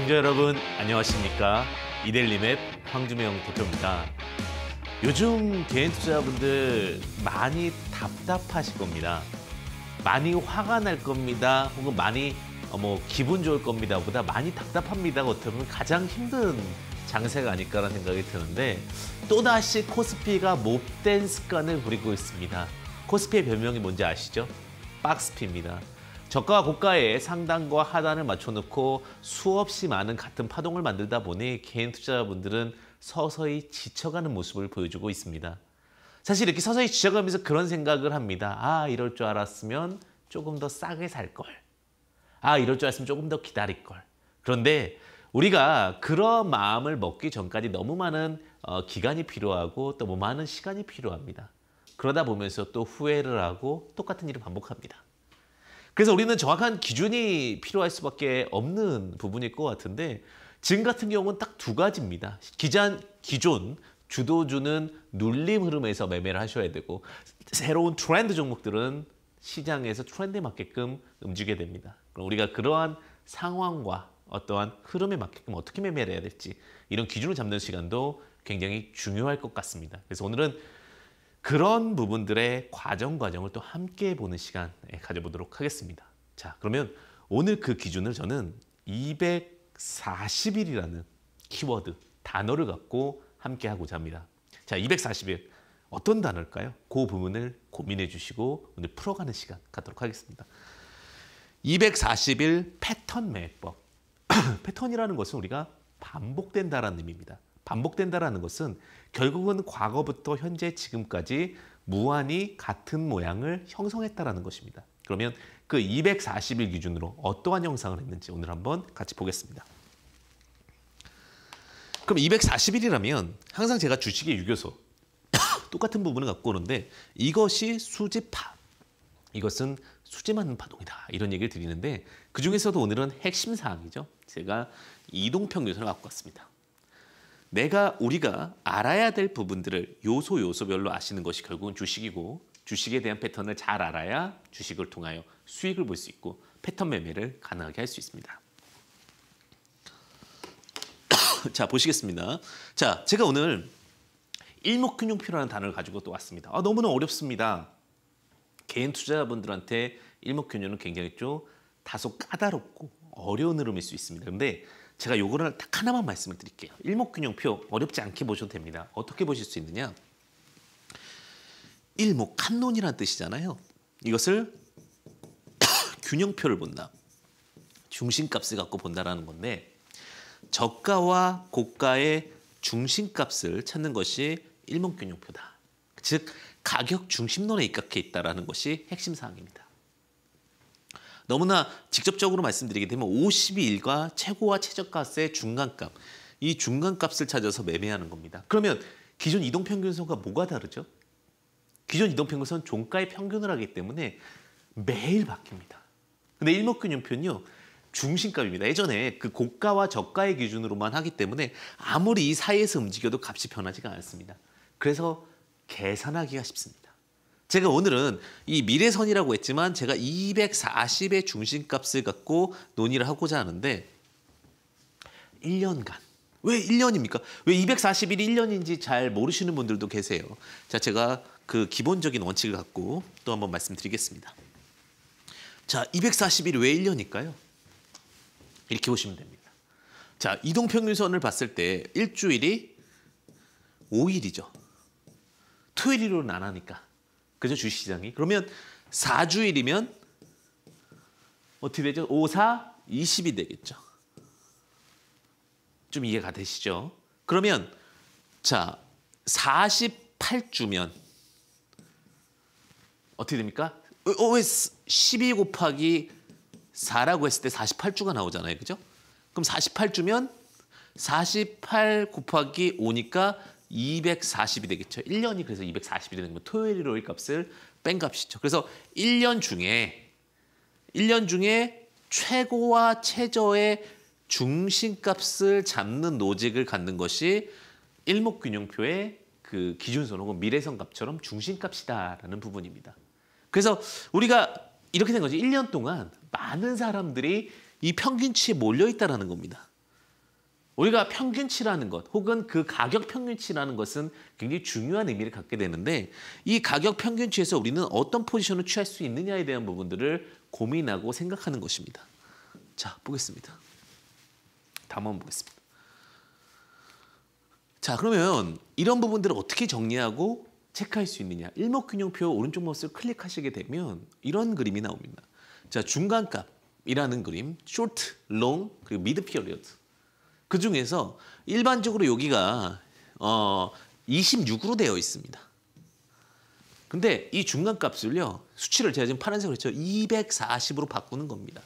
청자 여러분 안녕하십니까 이델리맵 황주명 대표입니다. 요즘 개인 투자분들 많이 답답하실 겁니다. 많이 화가 날 겁니다. 혹은 많이 어, 뭐 기분 좋을 겁니다 보다 많이 답답합니다 어떻게 보면 가장 힘든 장세가 아닐까라는 생각이 드는데 또다시 코스피가 몹된 습관을 부리고 있습니다 코스피의 별명이 뭔지 아시죠? 박스피입니다 저가와 고가의 상단과 하단을 맞춰놓고 수없이 많은 같은 파동을 만들다 보니 개인 투자자분들은 서서히 지쳐가는 모습을 보여주고 있습니다. 사실 이렇게 서서히 지쳐가면서 그런 생각을 합니다. 아 이럴 줄 알았으면 조금 더 싸게 살걸. 아 이럴 줄 알았으면 조금 더 기다릴걸. 그런데 우리가 그런 마음을 먹기 전까지 너무 많은 어, 기간이 필요하고 또 뭐 많은 시간이 필요합니다. 그러다 보면서 또 후회를 하고 똑같은 일을 반복합니다. 그래서 우리는 정확한 기준이 필요할 수밖에 없는 부분일 것 같은데 지금 같은 경우는 딱 두 가지입니다. 기잔 기존 주도주는 눌림 흐름에서 매매를 하셔야 되고 새로운 트렌드 종목들은 시장에서 트렌드에 맞게끔 움직여야 됩니다. 그럼 우리가 그러한 상황과 어떠한 흐름에 맞게끔 어떻게 매매를 해야 될지 이런 기준을 잡는 시간도 굉장히 중요할 것 같습니다. 그래서 오늘은 그런 부분들의 과정 과정을 또 함께 보는 시간 가져보도록 하겠습니다. 자, 그러면 오늘 그 기준을 저는 240일이라는 키워드, 단어를 갖고 함께 하고자 합니다. 자, 240일. 어떤 단어일까요? 그 부분을 고민해 주시고 오늘 풀어가는 시간 갖도록 하겠습니다. 241 패턴 매법. 패턴이라는 것은 우리가 반복된다라는 의미입니다. 반복된다라는 것은 결국은 과거부터 현재 지금까지 무한히 같은 모양을 형성했다라는 것입니다. 그러면 그 240일 기준으로 어떠한 형상을 했는지 오늘 한번 같이 보겠습니다. 그럼 240일이라면 항상 제가 주식의 유교소 똑같은 부분을 갖고 오는데 이것이 수집파 이것은 수지맞 파동이다 이런 얘기를 드리는데 그중에서도 오늘은 핵심 사항이죠. 제가 이동평 교선을 갖고 왔습니다. 내가 우리가 알아야 될 부분들을 요소 요소별로 아시는 것이 결국은 주식이고 주식에 대한 패턴을 잘 알아야 주식을 통하여 수익을 볼 수 있고 패턴 매매를 가능하게 할 수 있습니다. 자 보시겠습니다. 자 제가 오늘 일목균형표라는 단어를 가지고 또 왔습니다. 아, 너무나 어렵습니다. 개인 투자자분들한테 일목균형은 굉장히 좀 다소 까다롭고 어려운 흐름일 수 있습니다. 그런데 제가 요거를 딱 하나만 말씀을 드릴게요. 일목균형표 어렵지 않게 보셔도 됩니다. 어떻게 보실 수 있느냐? 일목한논이라는 뜻이잖아요. 이것을 균형표를 본다. 중심값을 갖고 본다라는 건데 저가와 고가의 중심값을 찾는 것이 일목균형표다. 즉 가격 중심론에 입각해 있다는 것이 핵심 사항입니다. 너무나 직접적으로 말씀드리게 되면 52일과 최고와 최저가세 중간값, 이 중간값을 찾아서 매매하는 겁니다. 그러면 기존 이동평균선과 뭐가 다르죠? 기존 이동평균선 종가의 평균을 하기 때문에 매일 바뀝니다. 근데 일목균연표는요. 중심값입니다. 예전에 그 고가와 저가의 기준으로만 하기 때문에 아무리 이 사이에서 움직여도 값이 변하지가 않습니다. 그래서 계산하기가 쉽습니다. 제가 오늘은 이 미래선이라고 했지만 제가 240의 중심값을 갖고 논의를 하고자 하는데 1년간 왜 1년입니까? 왜2 4 1이 1년인지 잘 모르시는 분들도 계세요. 자, 제가 그 기본적인 원칙을 갖고 또 한번 말씀드리겠습니다. 자, 2 4 1이왜 1년일까요? 이렇게 보시면 됩니다. 자, 이동평균선을 봤을 때 일주일이 5일이죠. 토요일로는 안 하니까. 그죠? 주식시장이. 그러면 4주일이면 어떻게 되죠? 5, 4, 20이 되겠죠. 좀 이해가 되시죠? 그러면 자 48주면 어떻게 됩니까? 어, 어 왜12 곱하기 4라고 했을 때 48주가 나오잖아요. 그죠? 그럼 48주면 48 곱하기 5니까 240이 되겠죠. 1년이 그래서 240이 되는 거 토요일 일요일 값을 뺀 값이죠. 그래서 1년 중에 1년 중에 최고와 최저의 중심값을 잡는 노직을 갖는 것이 일목균형표의 그 기준선 혹은 미래선 값처럼 중심값이다라는 부분입니다. 그래서 우리가 이렇게 된 거죠. 1년 동안 많은 사람들이 이 평균치에 몰려 있다라는 겁니다. 우리가 평균치라는 것 혹은 그 가격 평균치라는 것은 굉장히 중요한 의미를 갖게 되는데 이 가격 평균치에서 우리는 어떤 포지션을 취할 수 있느냐에 대한 부분들을 고민하고 생각하는 것입니다. 자, 보겠습니다. 다음 보겠습니다. 자, 그러면 이런 부분들을 어떻게 정리하고 체크할 수 있느냐. 일목균형표 오른쪽 마우스를 클릭하시게 되면 이런 그림이 나옵니다. 자, 중간값이라는 그림, 쇼 롱, 그리고 미드 피어리어드. 그 중에서 일반적으로 여기가 어 26으로 되어 있습니다. 근데 이 중간 값을요. 수치를 제가 지금 파란색으로 했죠. 240으로 바꾸는 겁니다.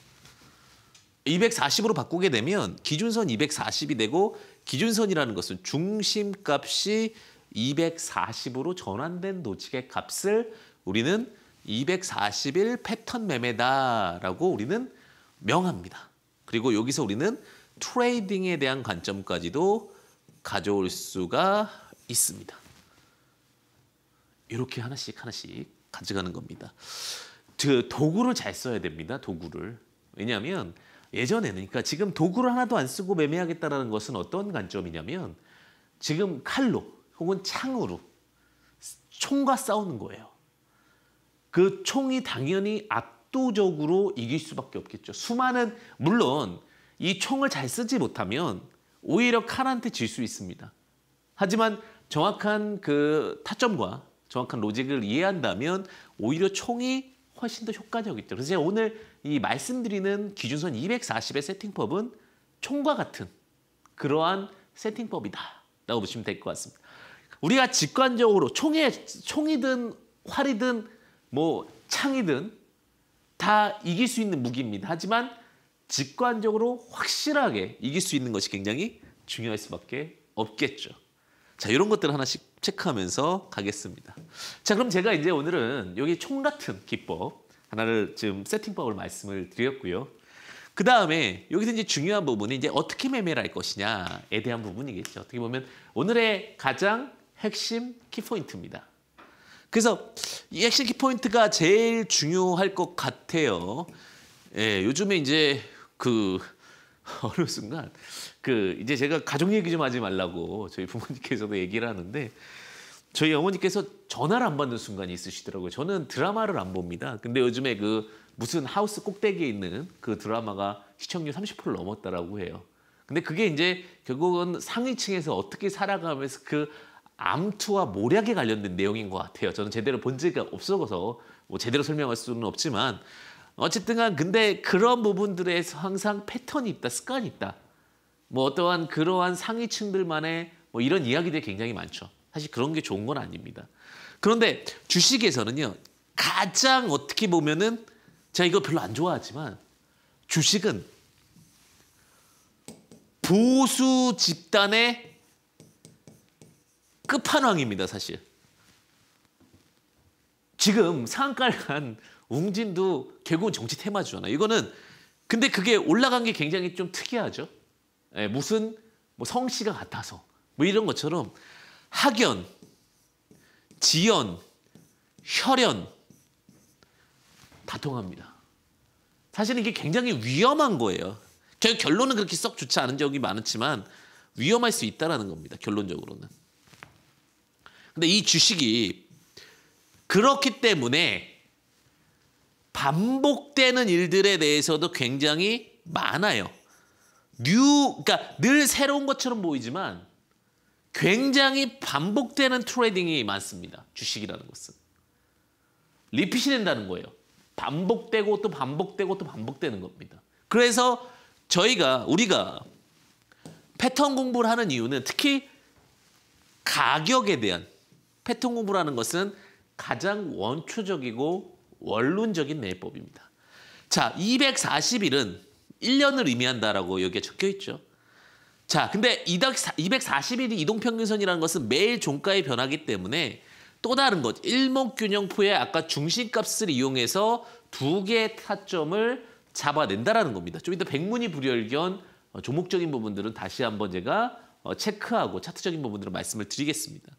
240으로 바꾸게 되면 기준선 240이 되고 기준선이라는 것은 중심값이 240으로 전환된 노직의 값을 우리는 241 패턴 매매다라고 우리는 명합니다. 그리고 여기서 우리는 트레이딩에 대한 관점까지도 가져올 수가 있습니다. 이렇게 하나씩 하나씩 가져가는 겁니다. 그 도구를 잘 써야 됩니다. 도구를. 왜냐하면 예전에는 그러니까 지금 도구를 하나도 안 쓰고 매매하겠다는 것은 어떤 관점이냐면 지금 칼로 혹은 창으로 총과 싸우는 거예요. 그 총이 당연히 압도적으로 이길 수밖에 없겠죠. 수많은 물론 이 총을 잘 쓰지 못하면 오히려 칼한테 질 수 있습니다. 하지만 정확한 그 타점과 정확한 로직을 이해한다면 오히려 총이 훨씬 더 효과적이죠. 그래서 제가 오늘 이 말씀드리는 기준선 240의 세팅법은 총과 같은 그러한 세팅법이다라고 보시면 될 것 같습니다. 우리가 직관적으로 총에 총이든 활이든 뭐 창이든 다 이길 수 있는 무기입니다. 하지만 직관적으로 확실하게 이길 수 있는 것이 굉장히 중요할 수밖에 없겠죠. 자, 이런 것들 을 하나씩 체크하면서 가겠습니다. 자, 그럼 제가 이제 오늘은 여기 총 같은 기법 하나를 지금 세팅법을 말씀을 드렸고요. 그 다음에 여기서 이제 중요한 부분이 이제 어떻게 매매를 할 것이냐에 대한 부분이겠죠. 어떻게 보면 오늘의 가장 핵심 키포인트입니다. 그래서 이 핵심 키포인트가 제일 중요할 것 같아요. 예, 요즘에 이제 그 어느 순간 그 이제 제가 가족 얘기 좀 하지 말라고 저희 부모님께서도 얘기를 하는데 저희 어머니께서 전화를 안 받는 순간이 있으시더라고요. 저는 드라마를 안 봅니다. 근데 요즘에 그 무슨 하우스 꼭대기에 있는 그 드라마가 시청률 30%를 넘었다라고 해요. 근데 그게 이제 결국은 상위층에서 어떻게 살아가면서 그 암투와 모략에 관련된 내용인 것 같아요. 저는 제대로 본 적이 없어서 뭐 제대로 설명할 수는 없지만 어쨌든간 근데 그런 부분들에서 항상 패턴이 있다, 습관이 있다. 뭐 어떠한 그러한 상위층들만의 뭐 이런 이야기들이 굉장히 많죠. 사실 그런 게 좋은 건 아닙니다. 그런데 주식에서는요. 가장 어떻게 보면은 제가 이거 별로 안 좋아하지만 주식은 보수 집단의 끝판왕입니다, 사실. 지금 상가를 한 웅진도 결국은 정치 테마주잖아요. 이거는 근데 그게 올라간 게 굉장히 좀 특이하죠. 예, 무슨 뭐 성씨가 같아서 뭐 이런 것처럼 학연, 지연, 혈연 다 통합니다. 사실 이게 굉장히 위험한 거예요. 제 결론은 그렇게 썩 좋지 않은 적이 많았지만 위험할 수있다는 겁니다. 결론적으로는. 근데 이 주식이 그렇기 때문에 반복되는 일들에 대해서도 굉장히 많아요. 뉴, 그러니까 늘 새로운 것처럼 보이지만 굉장히 반복되는 트레이딩이 많습니다. 주식이라는 것은. 리핏이 된다는 거예요. 반복되고 또 반복되고 또 반복되는 겁니다. 그래서 저희가 우리가 패턴 공부를 하는 이유는 특히 가격에 대한 패턴 공부라는 것은 가장 원초적이고 원론적인 매법입니다 자, 240일은 1년을 의미한다라고 여기에 적혀 있죠. 자, 근데 240일이 이동평균선이라는 것은 매일 종가에 변하기 때문에 또 다른 것, 일목균형표의 아까 중심값을 이용해서 두 개의 타점을 잡아낸다라는 겁니다. 좀 이따 백문이 불여일견 어, 조목적인 부분들은 다시 한번 제가 어, 체크하고 차트적인 부분들을 말씀을 드리겠습니다.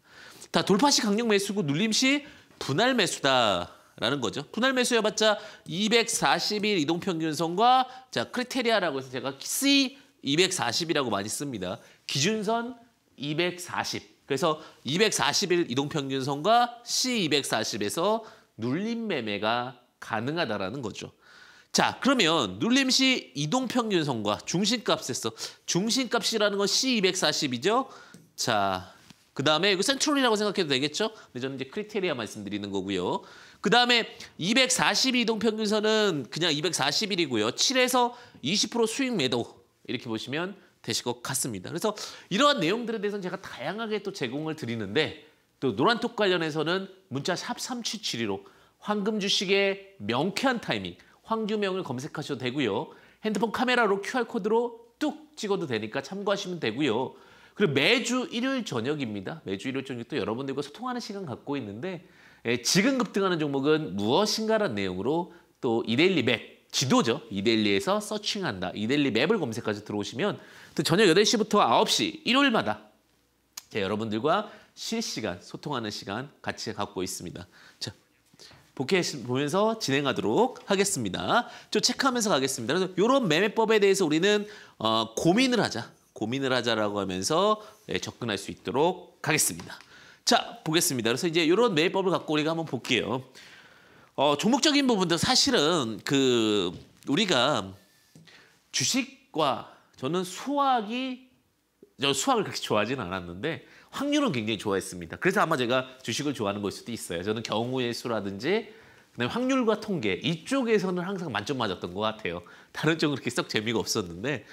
자, 돌파시 강력 매수고 눌림시 분할 매수다. 라는 거죠. 분할 매수해봤자 240일 이동평균선과 자 크리테리아라고 해서 제가 C 240이라고 많이 씁니다. 기준선 240. 그래서 240일 이동평균선과 C240에서 눌림 매매가 가능하다라는 거죠. 자, 그러면 눌림 시 이동평균선과 중심값에서 중심값이라는 건 C240이죠. 자, 그 다음에 이거 센트럴이라고 생각해도 되겠죠? 근데 저는 이제 크리테리아 말씀드리는 거고요. 그 다음에 240 이동평균선은 그냥 241이고요. 7에서 20% 수익 매도 이렇게 보시면 되실 것 같습니다. 그래서 이러한 내용들에 대해서는 제가 다양하게 또 제공을 드리는데 또 노란톡 관련해서는 문자 샵 3772로 황금 주식의 명쾌한 타이밍 황규명을 검색하셔도 되고요. 핸드폰 카메라로 QR코드로 뚝 찍어도 되니까 참고하시면 되고요. 그리고 매주 일요일 저녁입니다. 매주 일요일 저녁또 여러분들과 소통하는 시간 갖고 있는데 예, 지금 급등하는 종목은 무엇인가라는 내용으로 또 이데일리 맵 지도죠. 이데일리에서 서칭한다. 이데일리 맵을 검색까지 들어오시면 또 저녁 8시부터 9시 일요일마다 제 여러분들과 실시간 소통하는 시간 같이 갖고 있습니다. 자, 보면서 진행하도록 하겠습니다. 좀 체크하면서 가겠습니다. 그래서 이런 매매법에 대해서 우리는 어, 고민을 하자. 고민을 하자라고 하면서 예, 접근할 수 있도록 하겠습니다. 자, 보겠습니다. 그래서 이제 이런 매일법을 갖고 우리가 한번 볼게요. 어, 종목적인 부분도 사실은 그 우리가 주식과 저는 수학이 저 수학을 그렇게 좋아하지는 않았는데 확률은 굉장히 좋아했습니다. 그래서 아마 제가 주식을 좋아하는 걸 수도 있어요. 저는 경우의 수라든지 그다음에 확률과 통계 이쪽에서는 항상 만점 맞았던 것 같아요. 다른 쪽은 그렇게 썩 재미가 없었는데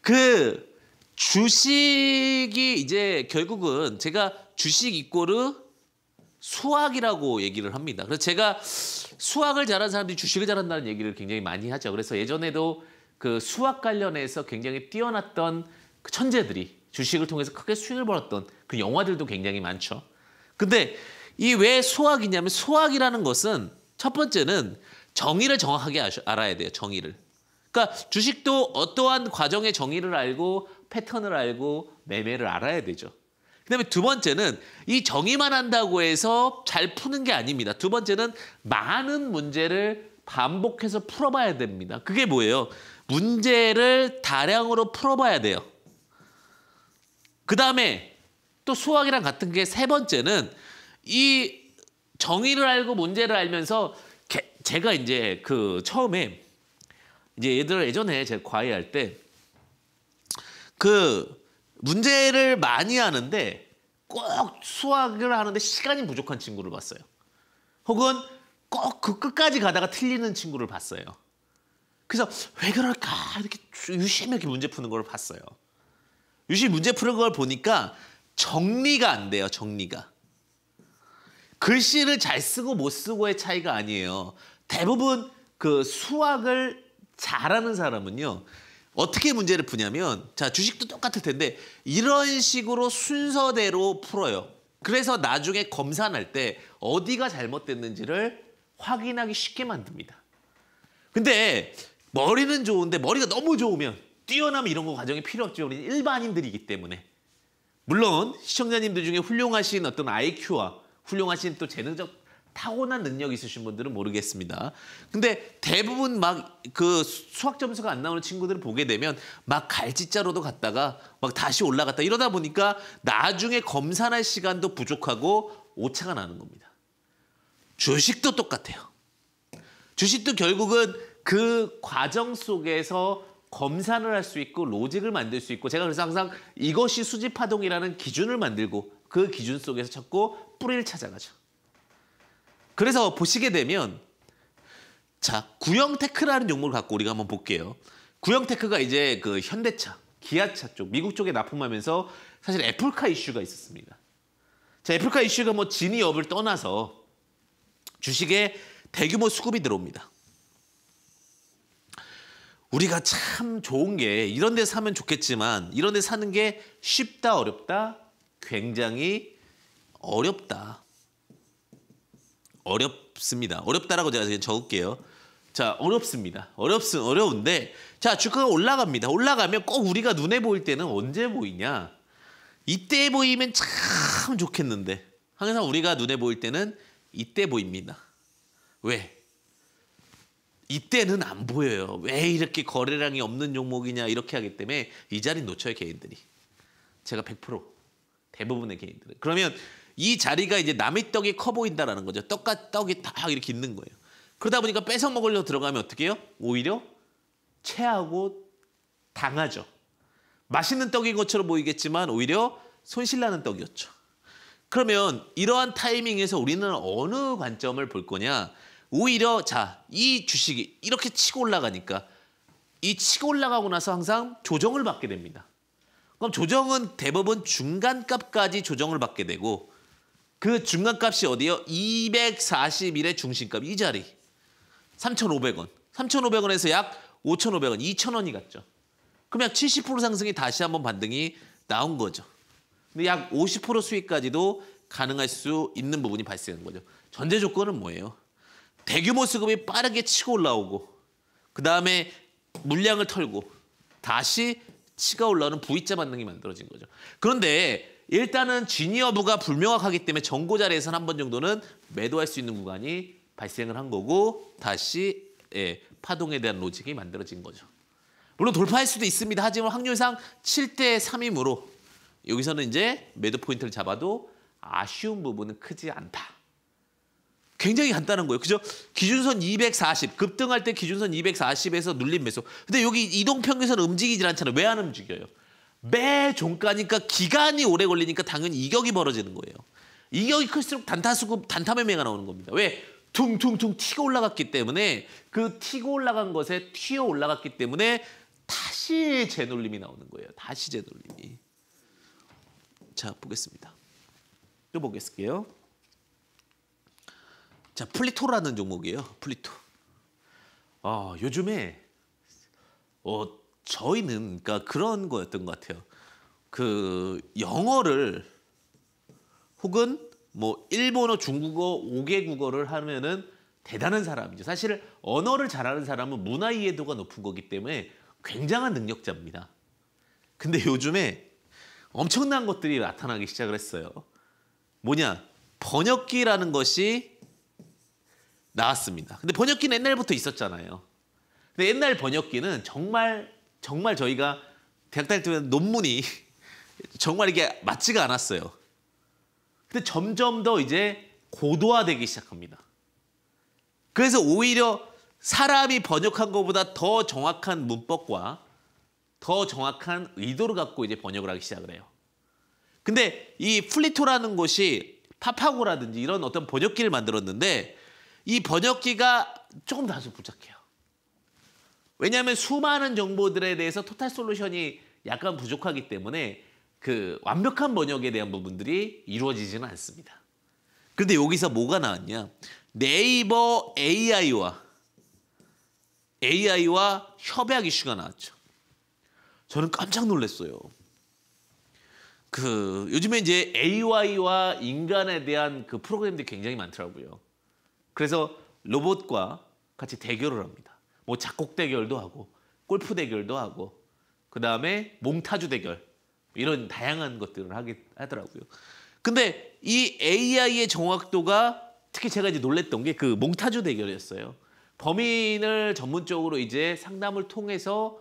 그 주식이 이제 결국은 제가 주식 이꼬르 수학이라고 얘기를 합니다. 그래서 제가 수학을 잘하는 사람들이 주식을 잘한다는 얘기를 굉장히 많이 하죠. 그래서 예전에도 그 수학 관련해서 굉장히 뛰어났던 그 천재들이 주식을 통해서 크게 수익을 벌었던 그 영화들도 굉장히 많죠. 근데 이 왜 수학이냐면 수학이라는 것은 첫 번째는 정의를 정확하게 알아야 돼요. 정의를. 그러니까 주식도 어떠한 과정의 정의를 알고 패턴을 알고 매매를 알아야 되죠. 그다음에 두 번째는 이 정의만 한다고 해서 잘 푸는 게 아닙니다. 두 번째는 많은 문제를 반복해서 풀어봐야 됩니다. 그게 뭐예요? 문제를 다량으로 풀어봐야 돼요. 그 다음에 또 수학이랑 같은 게 세 번째는 이 정의를 알고 문제를 알면서 제가 이제 그 처음에 이제 얘들 예전에 제가 과외할 때그 문제를 많이 하는데 꼭 수학을 하는데 시간이 부족한 친구를 봤어요. 혹은 꼭 그 끝까지 가다가 틀리는 친구를 봤어요. 그래서 왜 그럴까 이렇게 유심히 이렇게 문제 푸는 걸 봤어요. 유심히 문제 푸는 걸 보니까 정리가 안 돼요. 정리가. 글씨를 잘 쓰고 못 쓰고의 차이가 아니에요. 대부분 그 수학을 잘하는 사람은요. 어떻게 문제를 푸냐면 자 주식도 똑같을 텐데 이런 식으로 순서대로 풀어요. 그래서 나중에 검산할때 어디가 잘못됐는지를 확인하기 쉽게 만듭니다. 근데 머리는 좋은데 머리가 너무 좋으면 뛰어나면 이런 거 과정이 필요 없죠. 우리는 일반인들이기 때문에. 물론 시청자님들 중에 훌륭하신 어떤 IQ와 훌륭하신 또 재능적 타고난 능력이 있으신 분들은 모르겠습니다. 근데 대부분 막 그 수학 점수가 안 나오는 친구들을 보게 되면 막 갈짓자로도 갔다가 막 다시 올라갔다 이러다 보니까 나중에 검사할 시간도 부족하고 오차가 나는 겁니다. 주식도 똑같아요. 주식도 결국은 그 과정 속에서 검산을 할 수 있고 로직을 만들 수 있고 제가 그래서 항상 이것이 수집파동이라는 기준을 만들고 그 기준 속에서 찾고 뿌리를 찾아가죠. 그래서 보시게 되면 자 구형 테크라는 용어를 갖고 우리가 한번 볼게요. 구형 테크가 이제 그 현대차, 기아차 쪽, 미국 쪽에 납품하면서 사실 애플카 이슈가 있었습니다. 자 애플카 이슈가 뭐 진위 업을 떠나서 주식에 대규모 수급이 들어옵니다. 우리가 참 좋은 게 이런 데 사면 좋겠지만 이런 데 사는 게 쉽다 어렵다 굉장히 어렵다. 어렵습니다. 어렵다라고 제가 그냥 적을게요. 자, 어렵습니다. 어렵스 어려운데 자, 주가가 올라갑니다. 올라가면 꼭 우리가 눈에 보일 때는 언제 보이냐? 이때 보이면 참 좋겠는데 항상 우리가 눈에 보일 때는 이때 보입니다. 왜? 이때는 안 보여요. 왜 이렇게 거래량이 없는 종목이냐 이렇게 하기 때문에 이 자리 놓쳐요 개인들이. 제가 100% 대부분의 개인들은. 그러면 이 자리가 이제 남의 떡이 커 보인다라는 거죠. 떡과 떡이 딱 이렇게 있는 거예요. 그러다 보니까 뺏어 먹으려 들어가면 어떻게 해요? 오히려 체하고 당하죠. 맛있는 떡인 것처럼 보이겠지만 오히려 손실나는 떡이었죠. 그러면 이러한 타이밍에서 우리는 어느 관점을 볼 거냐? 오히려 자, 이 주식이 이렇게 치고 올라가니까 이 치고 올라가고 나서 항상 조정을 받게 됩니다. 그럼 조정은 대법원 중간값까지 조정을 받게 되고 그 중간값이 어디요? 241의 중심값 이 자리 3,500원 3,500원에서 약 5,500원 2,000원이 갔죠 그럼 약 70% 상승이 다시 한번 반등이 나온 거죠 근데 약 50% 수익까지도 가능할 수 있는 부분이 발생한 거죠 전제 조건은 뭐예요? 대규모 수급이 빠르게 치고 올라오고 그 다음에 물량을 털고 다시 치가 올라오는 V자 반등이 만들어진 거죠 그런데 일단은 진위 여부가 불명확하기 때문에 정고 자리에서는 한 번 정도는 매도할 수 있는 구간이 발생을 한 거고 다시 예, 파동에 대한 로직이 만들어진 거죠. 물론 돌파할 수도 있습니다. 하지만 확률상 7대 3이므로 여기서는 이제 매도 포인트를 잡아도 아쉬운 부분은 크지 않다. 굉장히 간단한 거예요. 그죠? 기준선 240, 급등할 때 기준선 240에서 눌린 매수. 근데 여기 이동평균선 움직이질 않잖아요. 왜 안 움직여요? 매 종가니까 기간이 오래 걸리니까 당연히 이격이 벌어지는 거예요. 이격이 클수록 단타수급 단타 매매가 나오는 겁니다. 왜? 퉁퉁퉁 튀고 올라갔기 때문에 그 튀고 올라간 것에 튀어 올라갔기 때문에 다시 재놀림이 나오는 거예요. 다시 재놀림이. 자 보겠습니다. 또 보겠을게요. 자 플리토라는 종목이에요. 플리토. 아, 요즘에 어, 저희는 그러니까 그런 거였던 것 같아요. 그 영어를 혹은 뭐 일본어, 중국어, 5개 국어를 하면은 대단한 사람이죠. 사실 언어를 잘하는 사람은 문화 이해도가 높은 거기 때문에 굉장한 능력자입니다. 근데 요즘에 엄청난 것들이 나타나기 시작을 했어요. 뭐냐? 번역기라는 것이 나왔습니다. 근데 번역기는 옛날부터 있었잖아요. 근데 옛날 번역기는 정말 정말 저희가 대학 다닐 때 논문이 정말 이게 맞지가 않았어요. 근데 점점 더 이제 고도화되기 시작합니다. 그래서 오히려 사람이 번역한 것보다 더 정확한 문법과 더 정확한 의도를 갖고 이제 번역을 하기 시작을 해요. 근데 이 플리토라는 곳이 파파고라든지 이런 어떤 번역기를 만들었는데 이 번역기가 조금 다소 부족해요. 왜냐하면 수많은 정보들에 대해서 토탈 솔루션이 약간 부족하기 때문에 그 완벽한 번역에 대한 부분들이 이루어지지는 않습니다. 그런데 여기서 뭐가 나왔냐? 네이버 AI와 AI와 협약 이슈가 나왔죠. 저는 깜짝 놀랐어요. 그 요즘에 이제 AI와 인간에 대한 그 프로그램들이 굉장히 많더라고요. 그래서 로봇과 같이 대결을 합니다. 뭐 작곡 대결도 하고 골프 대결도 하고 그 다음에 몽타주 대결 이런 다양한 것들을 하게 하더라고요. 근데 이 AI의 정확도가 특히 제가 이제 놀랬던 게 그 몽타주 대결이었어요. 범인을 전문적으로 이제 상담을 통해서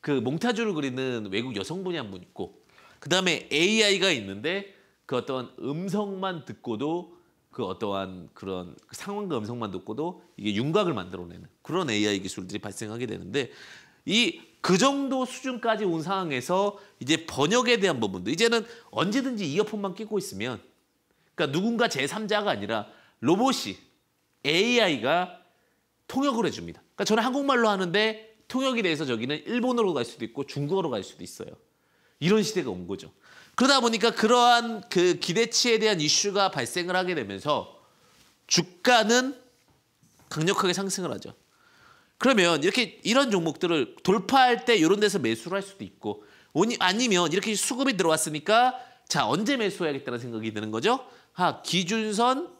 그 몽타주를 그리는 외국 여성분이 한 분 있고 그 다음에 AI가 있는데 그 어떤 음성만 듣고도 그 어떠한 그런 그 상황과 음성만 듣고도 이게 윤곽을 만들어내는 그런 AI 기술들이 발생하게 되는데 이 그 정도 수준까지 온 상황에서 이제 번역에 대한 부분도 이제는 언제든지 이어폰만 끼고 있으면 그러니까 누군가 제3자가 아니라 로봇이 AI가 통역을 해줍니다. 그러니까 저는 한국말로 하는데 통역에대해서 저기는 일본어로 갈 수도 있고 중국어로 갈 수도 있어요. 이런 시대가 온 거죠. 그러다 보니까 그러한 그 기대치에 대한 이슈가 발생을 하게 되면서 주가는 강력하게 상승을 하죠. 그러면 이렇게 이런 종목들을 돌파할 때 이런 데서 매수를 할 수도 있고 아니면 이렇게 수급이 들어왔으니까 자 언제 매수해야겠다는 생각이 드는 거죠. 하 아, 기준선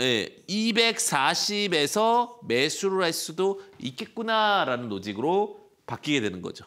240에서 예, 매수를 할 수도 있겠구나라는 로직으로 바뀌게 되는 거죠.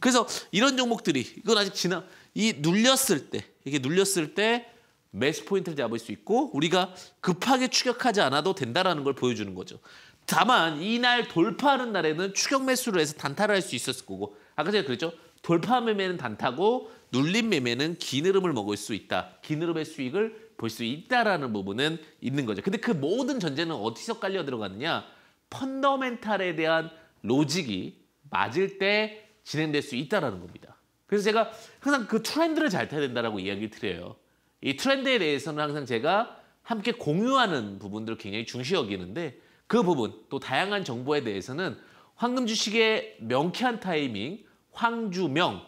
그래서 이런 종목들이 이건 아직 지나 이 눌렸을 때 이게 눌렸을 때매수 포인트를 잡을 수 있고 우리가 급하게 추격하지 않아도 된다라는 걸 보여주는 거죠. 다만 이날 돌파하는 날에는 추격 매수를 해서 단타를 할 수 있었을 거고 아까 제가 그랬죠. 돌파 매매는 단타고 눌림 매매는 기 흐름을 먹을 수 있다. 기 흐름의 수익을 볼 수 있다라는 부분은 있는 거죠. 근데 그 모든 전제는 어디서 깔려 들어갔느냐? 펀더멘탈에 대한 로직이 맞을 때 진행될 수 있다라는 겁니다. 그래서 제가 항상 그 트렌드를 잘 타야 된다라고 이야기를 드려요. 이 트렌드에 대해서는 항상 제가 함께 공유하는 부분들을 굉장히 중시 여기는데 그 부분 또 다양한 정보에 대해서는 황금 주식의 명쾌한 타이밍 황주명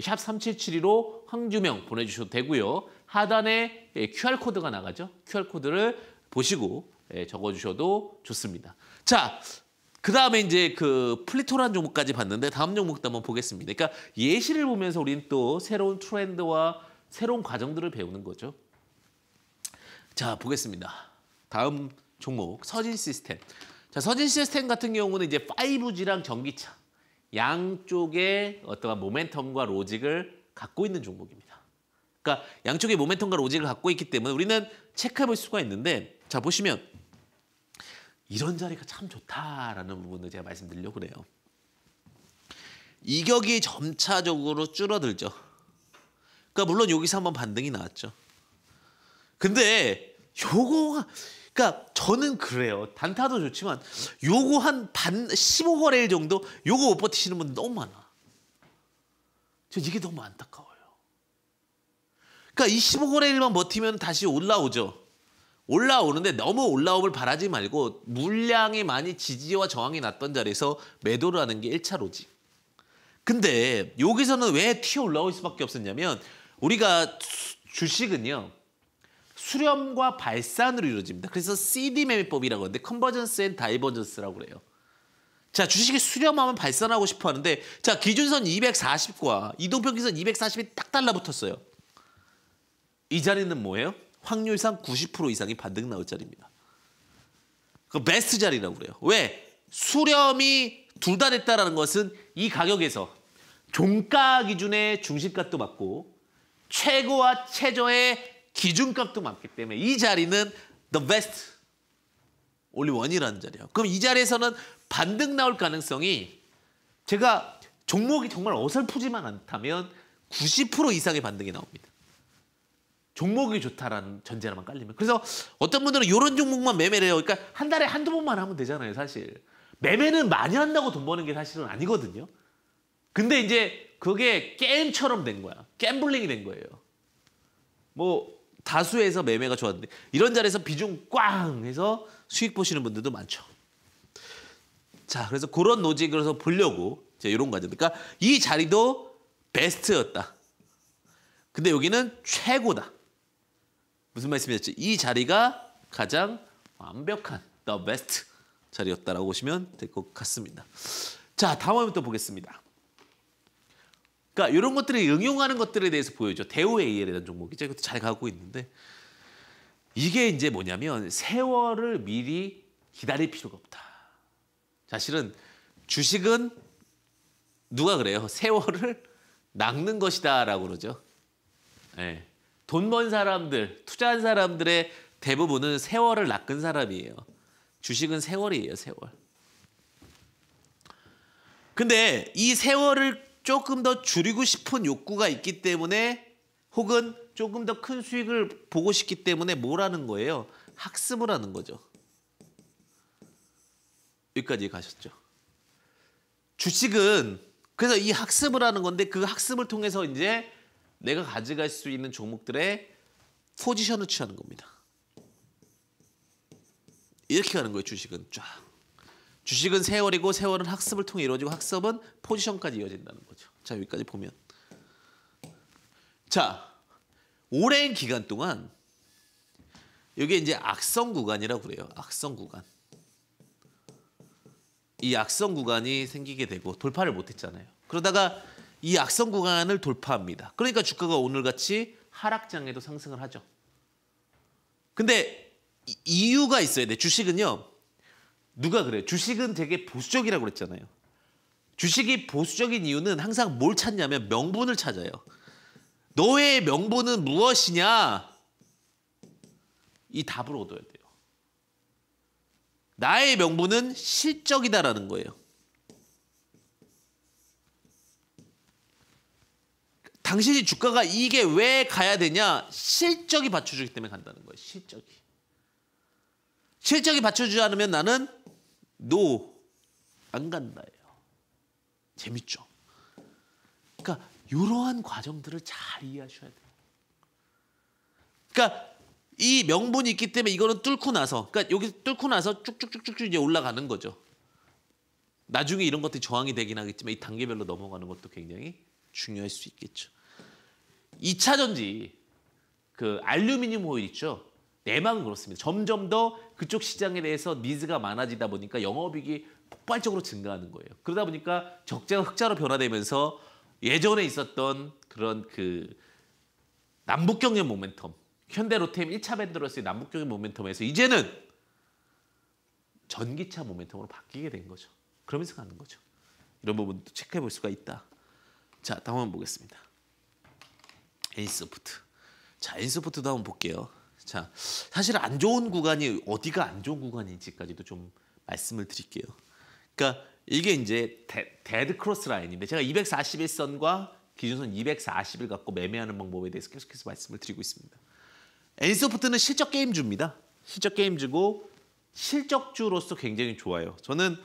샵 3772로 황주명 보내주셔도 되고요. 하단에 QR코드가 예, 나가죠. QR코드를 보시고 예, 적어주셔도 좋습니다. 자, 그 다음에 이제 그 플리토란 종목까지 봤는데 다음 종목도 한번 보겠습니다. 그러니까 예시를 보면서 우리는 또 새로운 트렌드와 새로운 과정들을 배우는 거죠. 자 보겠습니다. 다음 종목 서진 시스템. 자 서진 시스템 같은 경우는 이제 5G랑 전기차 양쪽의 어떠한 모멘텀과 로직을 갖고 있는 종목입니다. 그러니까 양쪽의 모멘텀과 로직을 갖고 있기 때문에 우리는 체크해볼 수가 있는데 자 보시면 이런 자리가 참 좋다라는 부분도 제가 말씀드리려고 그래요. 이격이 점차적으로 줄어들죠. 그러니까 물론 여기서 한번 반등이 나왔죠. 근데 요거가 그러니까 저는 그래요. 단타도 좋지만 요거 한반 15거래일 정도 요거 못 버티시는 분들 너무 많아. 저 이게 너무 안타까워요. 그러니까 이 15거래일만 버티면 다시 올라오죠. 올라오는데 너무 올라옴을 바라지 말고 물량이 많이 지지와 저항이 났던 자리에서 매도를 하는 게 1차로지. 근데 여기서는 왜 튀어 올라올 수밖에 없었냐면 우리가 주식은요. 수렴과 발산으로 이루어집니다. 그래서 CD 매매법이라고 하는데 컨버전스 앤 다이버전스라고 그래요. 자 주식이 수렴하면 발산하고 싶어 하는데 자 기준선 240과 이동평균선 240이 딱 달라붙었어요. 이 자리는 뭐예요? 확률상 90% 이상이 반등 나올 자리입니다. 그 베스트 자리라고 그래요. 왜? 수렴이 둘 다 됐다라는 것은 이 가격에서 종가 기준의 중심값도 맞고 최고와 최저의 기준값도 맞기 때문에 이 자리는 the best 올리 원이라는 자리예요. 그럼 이 자리에서는 반등 나올 가능성이 제가 종목이 정말 어설프지만 않다면 90% 이상의 반등이 나옵니다. 종목이 좋다라는 전제만 깔리면 그래서 어떤 분들은 이런 종목만 매매를 해요. 그러니까 한 달에 한두 번만 하면 되잖아요, 사실. 매매는 많이 한다고 돈 버는 게 사실은 아니거든요. 근데 이제 그게 게임처럼 된 거야. 갬블링이 된 거예요. 뭐 다수에서 매매가 좋았는데 이런 자리에서 비중 꽝 해서 수익 보시는 분들도 많죠. 자, 그래서 그런 노직을해서 보려고 이제 이런 거죠. 그러니까 이 자리도 베스트였다. 근데 여기는 최고다. 무슨 말씀이었죠? 이 자리가 가장 완벽한 the best 자리였다라고 보시면 될 것 같습니다. 자, 다음화면 보겠습니다. 그러니까 이런 것들을 응용하는 것들에 대해서 보여줘. 대우 AL이라는 종목이죠. 이것도 잘 가고 있는데 이게 이제 뭐냐면 세월을 미리 기다릴 필요가 없다. 사실은 주식은 누가 그래요? 세월을 낚는 것이다라고 그러죠. 예. 네. 돈번 사람들, 투자한 사람들의 대부분은 세월을 낚은 사람이에요. 주식은 세월이에요, 세월. 근데 이 세월을 조금 더 줄이고 싶은 욕구가 있기 때문에 혹은 조금 더 큰 수익을 보고 싶기 때문에 뭐라는 거예요? 학습을 하는 거죠. 여기까지 가셨죠. 주식은 그래서 이 학습을 하는 건데 그 학습을 통해서 이제 내가 가져갈 수 있는 종목들의 포지션을 취하는 겁니다. 이렇게 가는 거예요. 주식은 쫙. 주식은 세월이고 세월은 학습을 통해 이루어지고 학습은 포지션까지 이어진다는 거죠. 자 여기까지 보면 자 오랜 기간 동안 이게 이제 악성 구간이라고 그래요. 악성 구간. 이 악성 구간이 생기게 되고 돌파를 못했잖아요. 그러다가 이 악성 구간을 돌파합니다. 그러니까 주가가 오늘같이 하락장에도 상승을 하죠. 근데 이유가 있어야 돼. 주식은요. 누가 그래요? 주식은 되게 보수적이라고 그랬잖아요. 주식이 보수적인 이유는 항상 뭘 찾냐면 명분을 찾아요. 너의 명분은 무엇이냐? 이 답을 얻어야 돼요. 나의 명분은 실적이다라는 거예요. 당신이 주가가 이게 왜 가야 되냐? 실적이 받쳐주기 때문에 간다는 거예요. 실적이. 실적이 받쳐주지 않으면 나는 노, 안 간다예요. 재밌죠? 그러니까 이러한 과정들을 잘 이해하셔야 돼요. 그러니까 이 명분이 있기 때문에 이거는 뚫고 나서 그러니까 여기 뚫고 나서 쭉쭉쭉쭉쭉 이제 올라가는 거죠. 나중에 이런 것들이 저항이 되긴 하겠지만 이 단계별로 넘어가는 것도 굉장히 중요할 수 있겠죠. 2차 전지 그 알루미늄 호일 있죠. 내막은 네 그렇습니다. 점점 더 그쪽 시장에 대해서 니즈가 많아지다 보니까 영업이익이 폭발적으로 증가하는 거예요. 그러다 보니까 적자가 흑자로 변화되면서 예전에 있었던 그런 그 남북경의 모멘텀, 현대로템 1차 밴드로서의 남북경의 모멘텀에서 이제는 전기차 모멘텀으로 바뀌게 된 거죠. 그러면서 가는 거죠. 이런 부분도 체크해 볼 수가 있다. 자, 다음 한번 보겠습니다. 인서프트. 자, 인서프트도 한번 볼게요. 자, 사실 안 좋은 구간이 어디가 안 좋은 구간인지까지도 좀 말씀을 드릴게요. 그러니까 이게 이제 데, 데드 크로스 라인인데 제가 241선과 기준선 240을 갖고 매매하는 방법에 대해서 계속해서 말씀을 드리고 있습니다. 엔소프트는 실적 게임주입니다. 실적 게임주고 실적주로서 굉장히 좋아요. 저는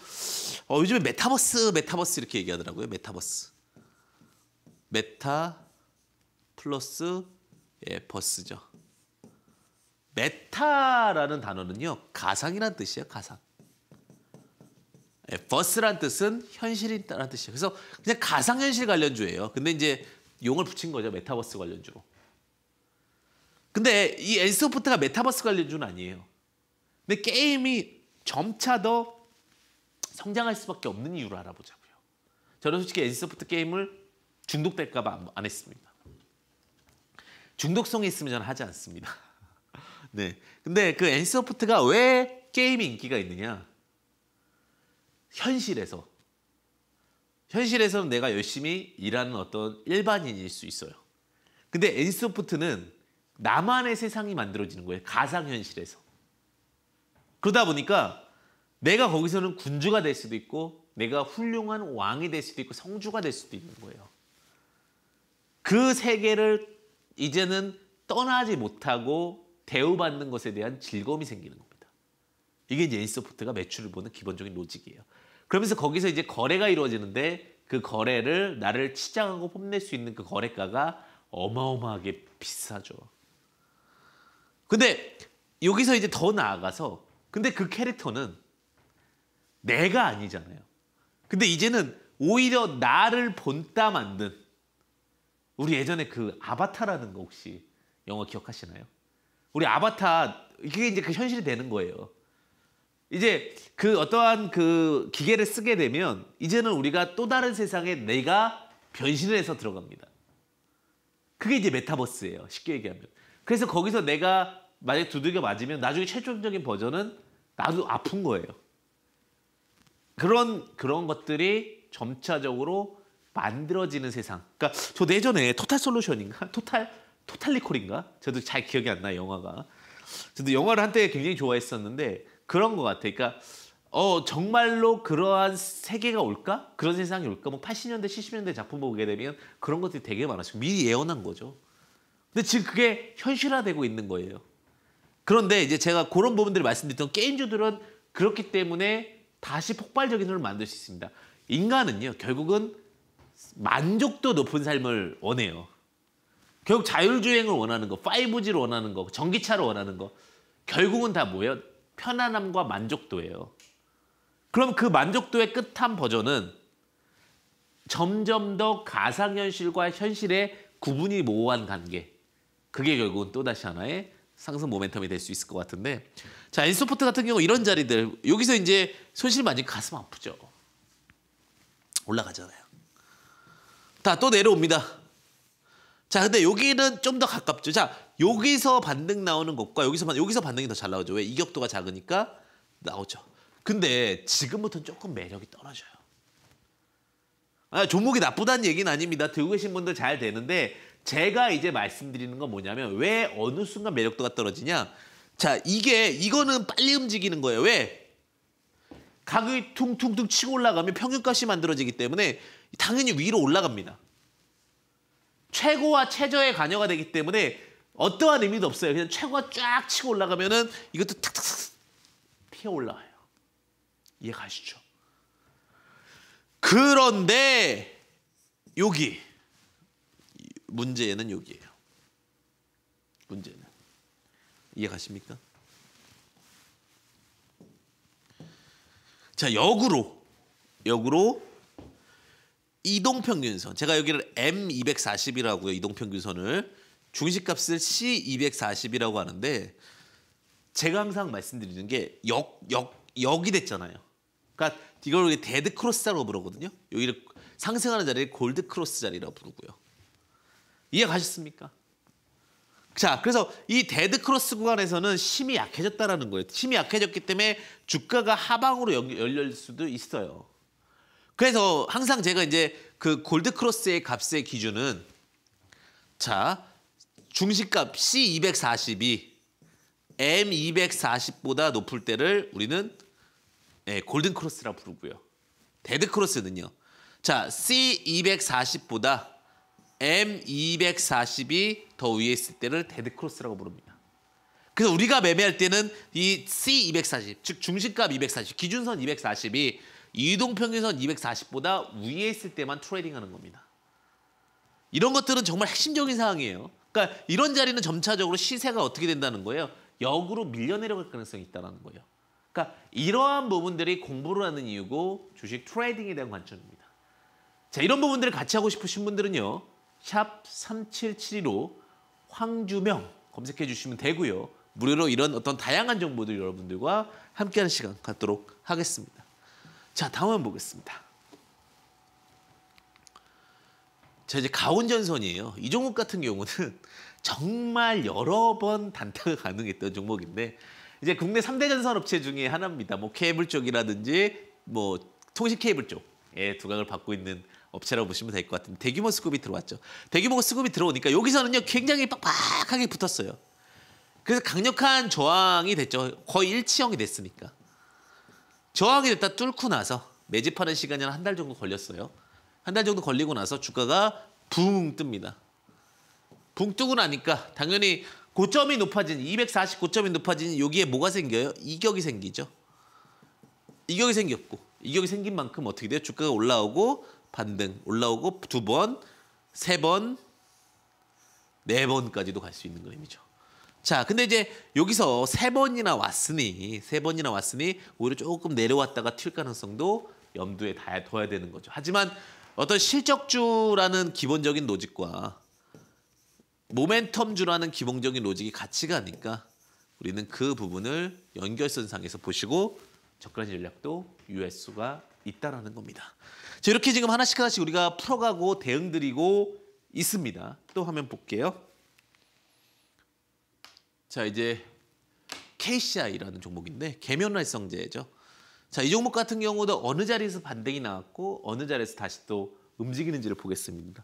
어, 요즘에 메타버스, 메타버스 이렇게 얘기하더라고요. 메타버스. 메타 플러스 예, 버스죠. 메타라는 단어는요. 가상이란 뜻이에요. 가상. 예, 버스란 뜻은 현실이라는 뜻이에요. 그래서 그냥 가상현실 관련주예요. 근데 이제 용을 붙인 거죠. 메타버스 관련주로. 근데 이 엔소프트가 메타버스 관련주는 아니에요. 근데 게임이 점차 더 성장할 수밖에 없는 이유를 알아보자고요. 저는 솔직히 엔소프트 게임을 중독될까 봐 안 했습니다. 중독성이 있으면 저는 하지 않습니다. 네. 근데 그 엔소프트가 왜 게임이 인기가 있느냐? 현실에서 현실에서는 내가 열심히 일하는 어떤 일반인일 수 있어요. 근데 엔소프트는 나만의 세상이 만들어지는 거예요. 가상현실에서. 그러다 보니까 내가 거기서는 군주가 될 수도 있고 내가 훌륭한 왕이 될 수도 있고 성주가 될 수도 있는 거예요. 그 세계를 이제는 떠나지 못하고 대우받는 것에 대한 즐거움이 생기는 겁니다. 이게 이제 인서포트가 매출을 보는 기본적인 로직이에요. 그러면서 거기서 이제 거래가 이루어지는데 그 거래를 나를 치장하고 뽐낼 수 있는 그 거래가가 어마어마하게 비싸죠. 근데 여기서 이제 더 나아가서 근데 그 캐릭터는 내가 아니잖아요. 근데 이제는 오히려 나를 본따 만든 우리 예전에 그 아바타라는 거 혹시 영화 기억하시나요? 우리 아바타 이게 이제 그 현실이 되는 거예요. 이제 그 어떠한 그 기계를 쓰게 되면 이제는 우리가 또 다른 세상에 내가 변신을 해서 들어갑니다. 그게 이제 메타버스예요. 쉽게 얘기하면. 그래서 거기서 내가 만약 두들겨 맞으면 나중에 최종적인 버전은 나도 아픈 거예요. 그런 그런 것들이 점차적으로 만들어지는 세상. 그러니까 저내전에 토탈 솔루션인가? 토탈 토탈리콜인가? 저도 잘 기억이 안나요 영화가. 저도 영화를 한때 굉장히 좋아했었는데 그런 것 같아. 그러니까 어 정말로 그러한 세계가 올까? 그런 세상이 올까? 뭐 80년대, 70년대 작품 보게 되면 그런 것들이 되게 많았어요. 미리 예언한 거죠. 근데 지금 그게 현실화되고 있는 거예요. 그런데 이제 제가 그런 부분들을 말씀드렸던 게임주들은 그렇기 때문에 다시 폭발적인 흐을 만들 수 있습니다. 인간은요 결국은 만족도 높은 삶을 원해요. 결국 자율주행을 원하는 거, 5G를 원하는 거, 전기차를 원하는 거 결국은 다 뭐예요? 편안함과 만족도예요. 그럼 그 만족도의 끝한 버전은 점점 더 가상현실과 현실의 구분이 모호한 관계. 그게 결국은 또다시 하나의 상승 모멘텀이 될 수 있을 것 같은데 자 인소프트 같은 경우 이런 자리들 여기서 이제 손실 많이 가슴 아프죠. 올라가잖아요. 다또 내려옵니다. 자, 근데 여기는 좀 더 가깝죠. 자, 여기서 반등 나오는 것과 여기서 반 여기서 반등이 더 잘 나오죠. 왜 이격도가 작으니까 나오죠. 근데 지금부터는 조금 매력이 떨어져요. 아, 종목이 나쁘다는 얘기는 아닙니다. 들고 계신 분들 잘 되는데 제가 이제 말씀드리는 건 뭐냐면 왜 어느 순간 매력도가 떨어지냐? 자, 이게 이거는 빨리 움직이는 거예요. 왜? 가격이 퉁퉁퉁 치고 올라가면 평균값이 만들어지기 때문에 당연히 위로 올라갑니다. 최고와 최저의 관여가 되기 때문에 어떠한 의미도 없어요. 그냥 최고가 쫙 치고 올라가면은 이것도 탁탁탁 피어 올라와요. 이해가시죠? 그런데 여기 문제는 여기예요. 문제는 이해가십니까? 자 역으로 역으로 이동평균선. 제가 여기를 M240이라고요. 이동평균선을 중심값을 C240이라고 하는데 제가 항상 말씀드리는 게역역 역, 이 됐잖아요. 그러니까 이걸 데드 크로스라고 부르거든요. 여기를 상승하는 자리를 골드 크로스 자리라고 부르고요. 이해 가셨습니까? 자, 그래서 이 데드 크로스 구간에서는 심이 약해졌다라는 거예요. 심이 약해졌기 때문에 주가가 하방으로 열릴 수도 있어요. 그래서 항상 제가 이제 그 골드 크로스의 값의 기준은 자중식값 C242 M240보다 높을 때를 우리는 예, 골든 크로스라 부르고요. 데드 크로스는요. 자 C240보다 M240이 더 위에 있을 때를 데드 크로스라고 부릅니다. 그래서 우리가 매매할 때는 이 C240, 즉중식값 240, 기준선 240이 이동평균선 240보다 위에 있을 때만 트레이딩하는 겁니다. 이런 것들은 정말 핵심적인 사항이에요. 그러니까 이런 자리는 점차적으로 시세가 어떻게 된다는 거예요? 역으로 밀려내려갈 가능성이 있다는 거예요. 그러니까 이러한 부분들이 공부를 하는 이유고 주식 트레이딩에 대한 관점입니다. 자 이런 부분들을 같이 하고 싶으신 분들은요. 샵 3772로 황주명 검색해 주시면 되고요. 무료로 이런 어떤 다양한 정보들 여러분들과 함께하는 시간 갖도록 하겠습니다. 자, 다음 보겠습니다. 자, 이제 가온전선이에요. 이 종목 같은 경우는 정말 여러 번 단타가 가능했던 종목인데 이제 국내 3대 전선 업체 중에 하나입니다. 뭐 케이블 쪽이라든지 뭐 통신 케이블 쪽에 두각을 받고 있는 업체라고 보시면 될 것 같은데 대규모 수급이 들어왔죠. 대규모 수급이 들어오니까 여기서는요 굉장히 빡빡하게 붙었어요. 그래서 강력한 저항이 됐죠. 거의 일치형이 됐으니까. 저항이 됐다 뚫고 나서 매집하는 시간이 한 달 정도 걸렸어요. 한 달 정도 걸리고 나서 주가가 붕 뜹니다. 붕 뜨고 나니까 당연히 고점이 높아진 249점이 높아진 여기에 뭐가 생겨요? 이격이 생기죠. 이격이 생겼고 이격이 생긴 만큼 어떻게 돼요? 주가가 올라오고 반등 올라오고 두 번, 세 번, 네 번까지도 갈 수 있는 그림이죠. 자, 근데 이제 여기서 세 번이나 왔으니 세 번이나 왔으니 오히려 조금 내려왔다가 튈 가능성도 염두에 다 둬야 되는 거죠. 하지만 어떤 실적주라는 기본적인 로직과 모멘텀주라는 기본적인 로직이 같이 가니까 우리는 그 부분을 연결선상에서 보시고 접근 전략도 유할 수가 있다라는 겁니다. 자, 이렇게 지금 하나씩 하나씩 우리가 풀어가고 대응드리고 있습니다. 또 화면 볼게요. 자 이제 케이시아이라는 종목인데 계면활성제죠. 자 이 종목 같은 경우도 어느 자리에서 반등이 나왔고 어느 자리에서 다시 또 움직이는지를 보겠습니다.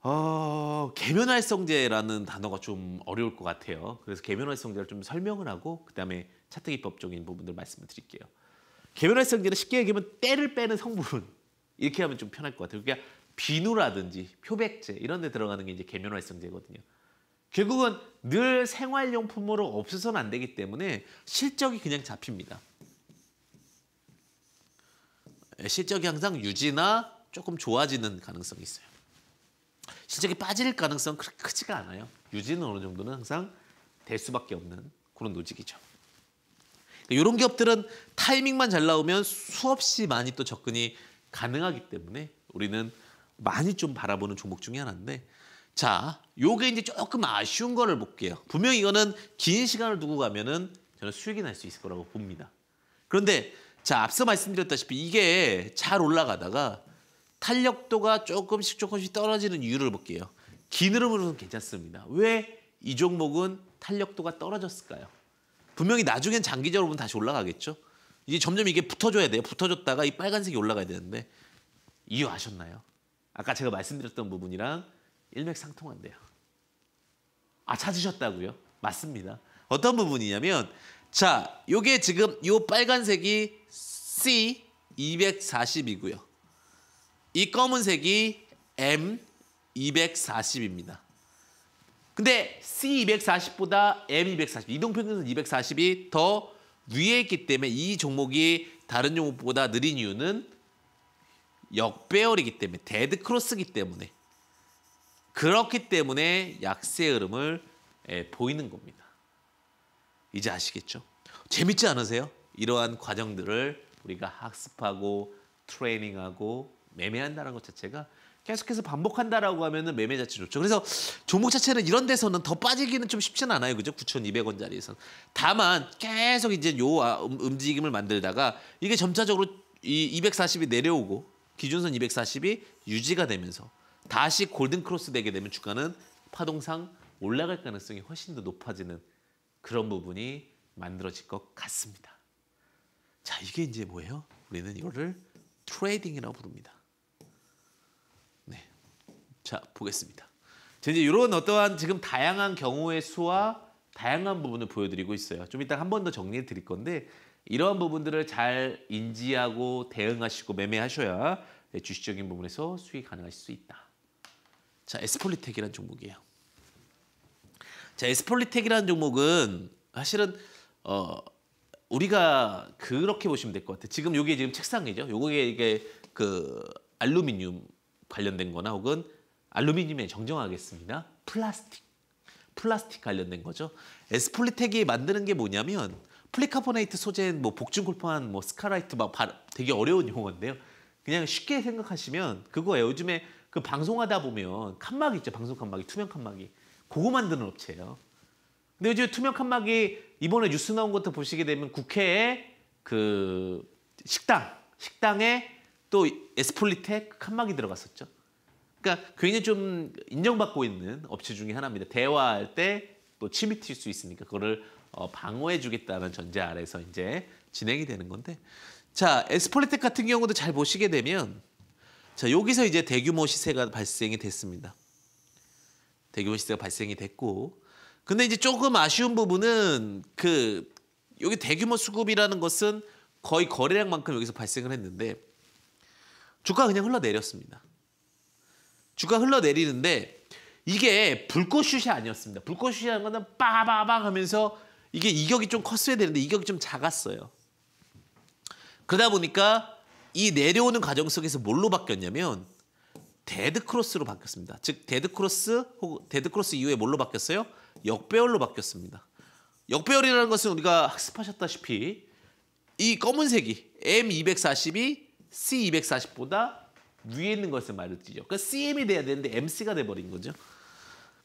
어, 계면활성제라는 단어가 좀 어려울 것 같아요. 그래서 계면활성제를 좀 설명을 하고 그다음에 차트 기법적인 부분들 말씀을 드릴게요. 계면활성제는 쉽게 얘기하면 때를 빼는 성분 이렇게 하면 좀 편할 것 같아요. 그러니까 비누라든지 표백제 이런 데 들어가는 게 이제 계면활성제거든요. 결국은 늘 생활용품으로 없어서는 안 되기 때문에 실적이 그냥 잡힙니다. 예, 실적이 항상 유지나 조금 좋아지는 가능성이 있어요. 실적이 빠질 가능성은 그렇게 크지가 않아요. 유지는 어느 정도는 항상 될 수밖에 없는 그런 노직이죠. 이런 그러니까 기업들은 타이밍만 잘 나오면 수없이 많이 또 접근이 가능하기 때문에 우리는 많이 좀 바라보는 종목 중에 하나인데 자, 요게 이제 조금 아쉬운 거를 볼게요. 분명히 이거는 긴 시간을 두고 가면은 저는 수익이 날 수 있을 거라고 봅니다. 그런데 자, 앞서 말씀드렸다시피 이게 잘 올라가다가 탄력도가 조금씩 조금씩 떨어지는 이유를 볼게요. 긴 흐름으로는 괜찮습니다. 왜 이 종목은 탄력도가 떨어졌을까요? 분명히 나중엔 장기적으로 보면 다시 올라가겠죠. 이제 점점 이게 붙어줘야 돼요. 붙어줬다가 이 빨간색이 올라가야 되는데 이유 아셨나요? 아까 제가 말씀드렸던 부분이랑 일맥상통한대요. 아 찾으셨다고요? 맞습니다. 어떤 부분이냐면 자, 요게 지금 요 빨간색이 C 240이고요. 이 검은색이 M 240입니다. 근데 C240보다 M240, 이동평균선 240이 더 위에 있기 때문에 이 종목이 다른 종목보다 느린 이유는 역배열이기 때문에 데드크로스기 때문에 그렇기 때문에 약세 흐름을 예, 보이는 겁니다. 이제 아시겠죠? 재밌지 않으세요? 이러한 과정들을 우리가 학습하고 트레이닝하고 매매한다는 것 자체가 계속해서 반복한다라고 하면은 매매 자체 좋죠. 그래서 종목 자체는 이런 데서는 더 빠지기는 좀 쉽지는 않아요. 그죠? 9,200원 자리에서는. 다만 계속 이제 요 아, 음, 움직임을 만들다가 이게 점차적으로 이 240이 내려오고 기준선 240이 유지가 되면서 다시 골든 크로스 되게 되면 주가는 파동상 올라갈 가능성이 훨씬 더 높아지는 그런 부분이 만들어질 것 같습니다. 자, 이게 이제 뭐예요? 우리는 이거를 트레이딩이라고 부릅니다. 네. 자, 보겠습니다. 이제 이런 어떠한 지금 다양한 경우의 수와 다양한 부분을 보여드리고 있어요. 좀 이따 한번 더 정리해 드릴 건데 이러한 부분들을 잘 인지하고 대응하시고 매매하셔야 네, 주식적인 부분에서 수익 가능하실 수 있다. 자, 에스폴리텍이라는 종목이에요. 자, 에스폴리텍이라는 종목은 사실은 어 우리가 그렇게 보시면 될 것 같아요. 지금 요게 지금 책상이죠. 요게 이게 그 알루미늄 관련된 거나 혹은 알루미늄에 정정하겠습니다. 플라스틱. 플라스틱 관련된 거죠. 에스폴리텍이 만드는 게 뭐냐면 플리카보네이트 소재뭐 복중골판 뭐 스카라이트 막 되게 어려운 용어인데요. 그냥 쉽게 생각하시면 그거예요. 요즘에 그 방송하다 보면 칸막이 있죠. 방송 칸막이, 투명 칸막이. 그거 만드는 업체예요. 근데 요즘 투명 칸막이 이번에 뉴스 나온 것도 보시게 되면 국회에 그 식당, 식당에 또 에스폴리텍 그 칸막이 들어갔었죠. 그러니까 굉장히 좀 인정받고 있는 업체 중에 하나입니다. 대화할 때 또 침이 튈 수 있으니까 그거를 어, 방어해 주겠다는 전제 아래서 이제 진행이 되는 건데 자 에스폴리텍 같은 경우도 잘 보시게 되면 자, 여기서 이제 대규모 시세가 발생이 됐습니다. 대규모 시세가 발생이 됐고 근데 이제 조금 아쉬운 부분은 그 여기 대규모 수급이라는 것은 거의 거래량만큼 여기서 발생을 했는데 주가 그냥 흘러내렸습니다. 주가 흘러내리는데 이게 불꽃슛이 아니었습니다. 불꽃슛이라는 거는 빠바방 하면서 이게 이격이 좀 컸어야 되는데 이격이 좀 작았어요. 그러다 보니까 이 내려오는 과정 속에서 뭘로 바뀌었냐면 데드크로스로 바뀌었습니다. 즉 데드크로스 혹은 데드크로스 이후에 뭘로 바뀌었어요? 역배열로 바뀌었습니다. 역배열이라는 것은 우리가 학습하셨다시피 이 검은색이 M242, C240보다 위에 있는 것을 말했죠. 그러니까 CM이 돼야 되는데 MC가 돼버린 거죠.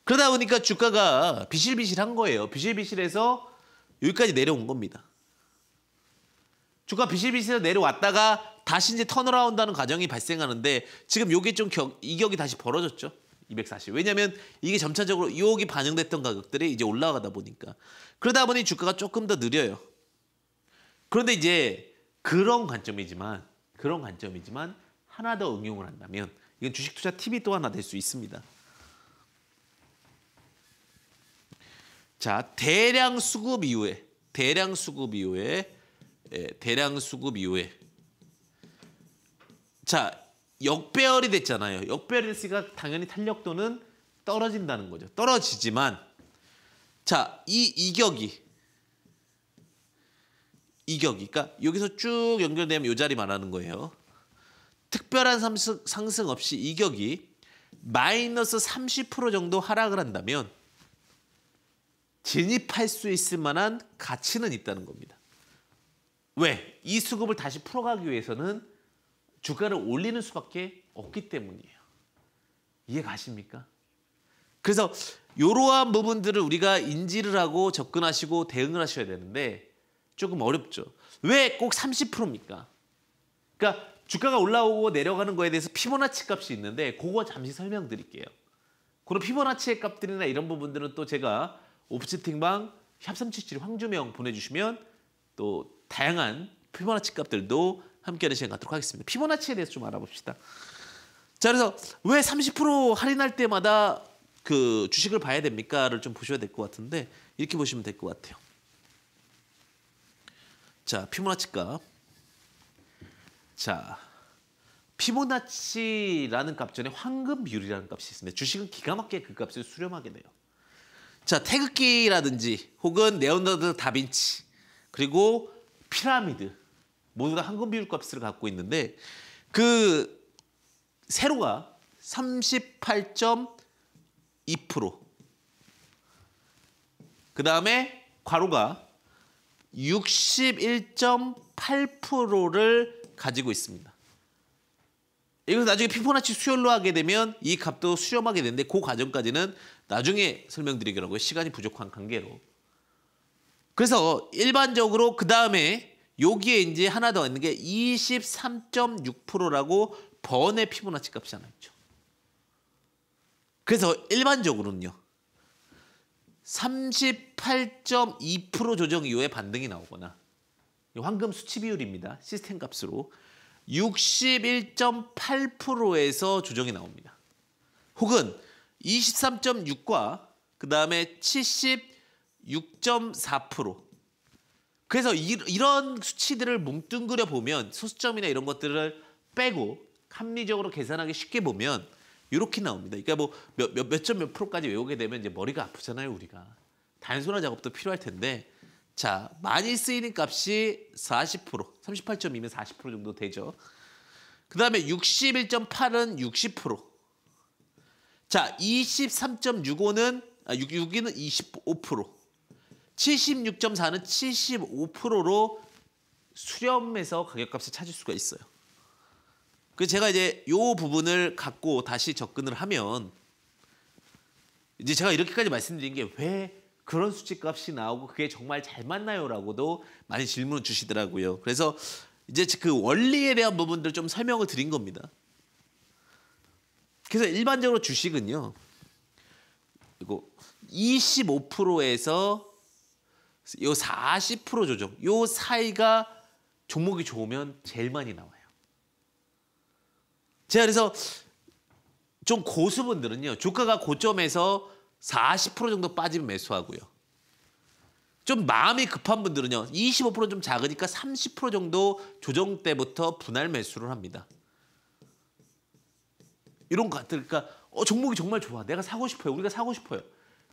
그러다 보니까 주가가 비실비실한 거예요. 비실비실해서 여기까지 내려온 겁니다. 주가 비실비실해 내려왔다가 다시 이제 턴어라운드하는 과정이 발생하는데 지금 요게 좀 격, 이격이 다시 벌어졌죠. 240. 왜냐면 이게 점차적으로 여기 반영됐던 가격들이 이제 올라가다 보니까 그러다 보니 주가가 조금 더 느려요. 그런데 이제 그런 관점이지만 그런 관점이지만 하나 더 응용을 한다면 이건 주식 투자 팁이 또 하나 될 수 있습니다. 자, 대량 수급 이후에 대량 수급 이후에 예, 대량 수급 이후에 자 역배열이 됐잖아요. 역배열이 됐으니까 당연히 탄력도는 떨어진다는 거죠. 떨어지지만 자이 이격이 이격이 그러니까 여기서 쭉 연결되면 이 자리 말하는 거예요. 특별한 상승, 상승 없이 이격이 마이너스 30% 정도 하락을 한다면 진입할 수 있을 만한 가치는 있다는 겁니다. 왜? 이 수급을 다시 풀어가기 위해서는 주가를 올리는 수밖에 없기 때문이에요. 이해 가십니까? 그래서 이러한 부분들을 우리가 인지를 하고 접근하시고 대응을 하셔야 되는데 조금 어렵죠. 왜 꼭 30%입니까? 그러니까 주가가 올라오고 내려가는 거에 대해서 피보나치 값이 있는데 그거 잠시 설명드릴게요. 그런 피보나치의 값들이나 이런 부분들은 또 제가 옵스팅방 협3 7 7 황주명 보내주시면 또 다양한 피보나치 값들도 함께하는 시간 갖도록 하겠습니다. 피보나치에 대해서 좀 알아봅시다. 자 그래서 왜 30% 할인할 때마다 그 주식을 봐야 됩니까를 좀 보셔야 될 것 같은데 이렇게 보시면 될 것 같아요. 자 피보나치 값. 자 피보나치라는 값 전에 황금 비율이라는 값이 있습니다. 주식은 기가 막게그 값을 수렴하게 돼요. 자 태극기라든지 혹은 네오나드 다빈치 그리고 피라미드 모두가 황금 비율 값을 갖고 있는데 그 세로가 38.2%그 다음에 괄호가 61.8%를 가지고 있습니다. 이것 나중에 피보나치 수열로 하게 되면 이 값도 수렴하게 되는데 그 과정까지는 나중에 설명드리기로 하고 시간이 부족한 관계로. 그래서 일반적으로 그 다음에 여기에 이제 하나 더 있는 게 23.6%라고 번의 피부나치 값이 하나 있죠. 그래서 일반적으로는요. 38.2% 조정 이후에 반등이 나오거나 황금 수치 비율입니다. 시스템 값으로 61.8%에서 조정이 나옵니다. 혹은 23.6과 그 다음에 70 6.4%. 그래서 이, 런 수치들을 뭉뚱그려 보면 소수점이나 이런 것들을 빼고 합리적으로 계산하기 쉽게 보면 이렇게 나옵니다. 그러니까 뭐 몇몇점몇 몇 프로까지 외우게 되면 이제 머리가 아프잖아요, 우리가. 단순한 작업도 필요할 텐데 자, 많이 쓰이는 값이 40%, 38.2면 40% 정도 되죠. 그다음에 61.8은 60%. 자, 23.65는 아, 6, 6위는 25%. 76.4는 75%로 수렴해서 가격값을 찾을 수가 있어요. 그 제가 이제 이 부분을 갖고 다시 접근을 하면 이제 제가 이렇게까지 말씀드린 게 왜 그런 수치값이 나오고 그게 정말 잘 맞나요라고도 많이 질문을 주시더라고요. 그래서 이제 그 원리에 대한 부분들 좀 설명을 드린 겁니다. 그래서 일반적으로 주식은요. 이거 25%에서 요40% 조정, 요 사이가 종목이 좋으면 제일 많이 나와요. 제가 그래서 좀 고수분들은요. 주가가 고점에서 40% 정도 빠지면 매수하고요. 좀 마음이 급한 분들은요. 25%좀 작으니까 30% 정도 조정 때부터 분할 매수를 합니다. 이런 것들 그러니까 어, 종목이 정말 좋아. 내가 사고 싶어요. 우리가 사고 싶어요.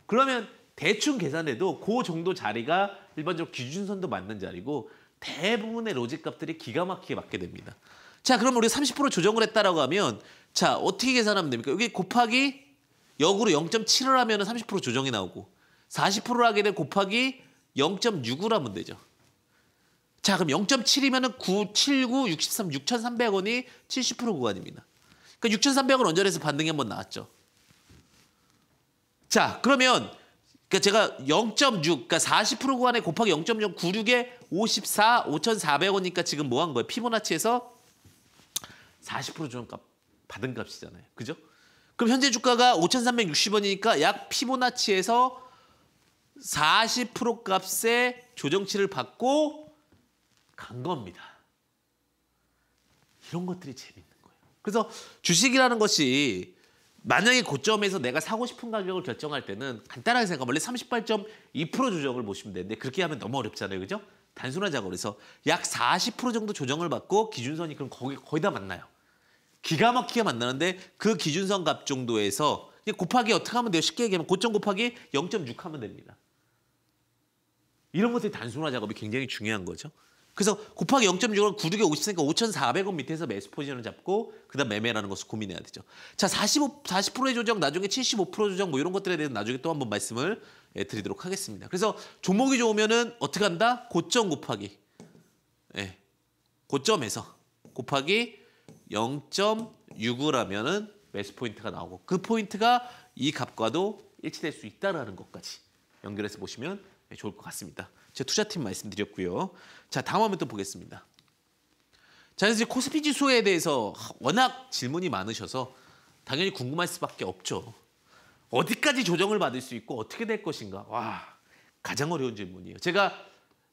그러면 대충 계산해도 그 정도 자리가 일반적으로 기준선도 맞는 자리고 대부분의 로직 값들이 기가 막히게 맞게 됩니다. 자, 그럼 우리 30% 조정을 했다라고 하면 자, 어떻게 계산하면 됩니까? 여기 곱하기 역으로 0.7을 하면 3 0 조정이 나오고 40%를 하게 되면 곱하기 0.6을 하면 되죠. 자, 그럼 0.7이면 9, 7, 9, 63, 6,300원이 70% 구간입니다. 그러니까 6,300원 언저리에서 반등이 한 번 나왔죠. 자, 그러면 그러니까 제가 0.6, 그러니까 40% 구간에 곱하기 0.0 96에 54, 5,400원이니까 지금 뭐 한 거예요? 피보나치에서 40% 주원값 받은 값이잖아요. 그죠? 그럼 현재 주가가 5,360원이니까 약 피보나치에서 40% 값의 조정치를 받고 간 겁니다. 이런 것들이 재밌는 거예요. 그래서 주식이라는 것이 만약에 고점에서 내가 사고 싶은 가격을 결정할 때는 간단하게 생각하면 원래 38.2% 조정을 보시면 되는데 그렇게 하면 너무 어렵잖아요. 그죠? 단순한 작업에서 약 40% 정도 조정을 받고 기준선이 그럼 거의, 거의 다 만나요. 기가 막히게 만나는데 그 기준선 값 정도에서 곱하기 어떻게 하면 돼요? 쉽게 얘기하면 고점 곱하기 0.6 하면 됩니다. 이런 것들이 단순화 작업이 굉장히 중요한 거죠. 그래서 곱하기 0 6은로 9륙에 50이니까 5,400원 밑에서 매수 포지션을 잡고 그다음 매매라는 것을 고민해야 되죠. 자, 45, 40%의 조정, 나중에 75% 조정 뭐 이런 것들에 대해서 나중에 또 한 번 말씀을 예, 드리도록 하겠습니다. 그래서 종목이 좋으면은 어떻게 한다? 고점 곱하기. 예. 고점에서 곱하기 0.65라면은 매수 포인트가 나오고 그 포인트가 이 값과도 일치될 수 있다라는 것까지 연결해서 보시면 네, 좋을 것 같습니다. 제 투자팀 말씀드렸고요. 자 다음 화면 또 보겠습니다. 자 이제 코스피 지수에 대해서 워낙 질문이 많으셔서 당연히 궁금할 수밖에 없죠. 어디까지 조정을 받을 수 있고 어떻게 될 것인가? 와 가장 어려운 질문이에요. 제가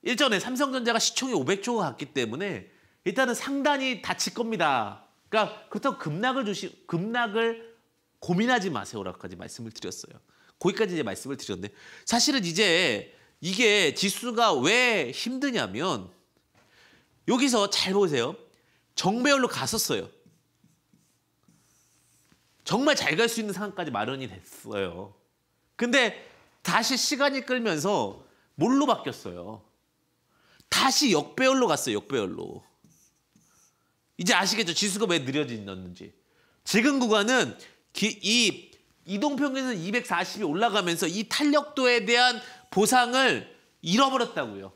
일전에 삼성전자가 시총이 500조가 갔기 때문에 일단은 상단이 닫힐 겁니다. 그러니까 그렇다고 급락을 주시 급락을 고민하지 마세요라고까지 말씀을 드렸어요. 거기까지 이제 말씀을 드렸는데 사실은 이제 이게 지수가 왜 힘드냐면 여기서 잘 보세요. 정배열로 갔었어요. 정말 잘 갈 수 있는 상황까지 마련이 됐어요. 근데 다시 시간이 끌면서 뭘로 바뀌었어요? 다시 역배열로 갔어요. 역배열로. 이제 아시겠죠? 지수가 왜 느려졌는지. 지금 구간은 이 이동평균은 240이 올라가면서 이 탄력도에 대한 보상을 잃어버렸다고요.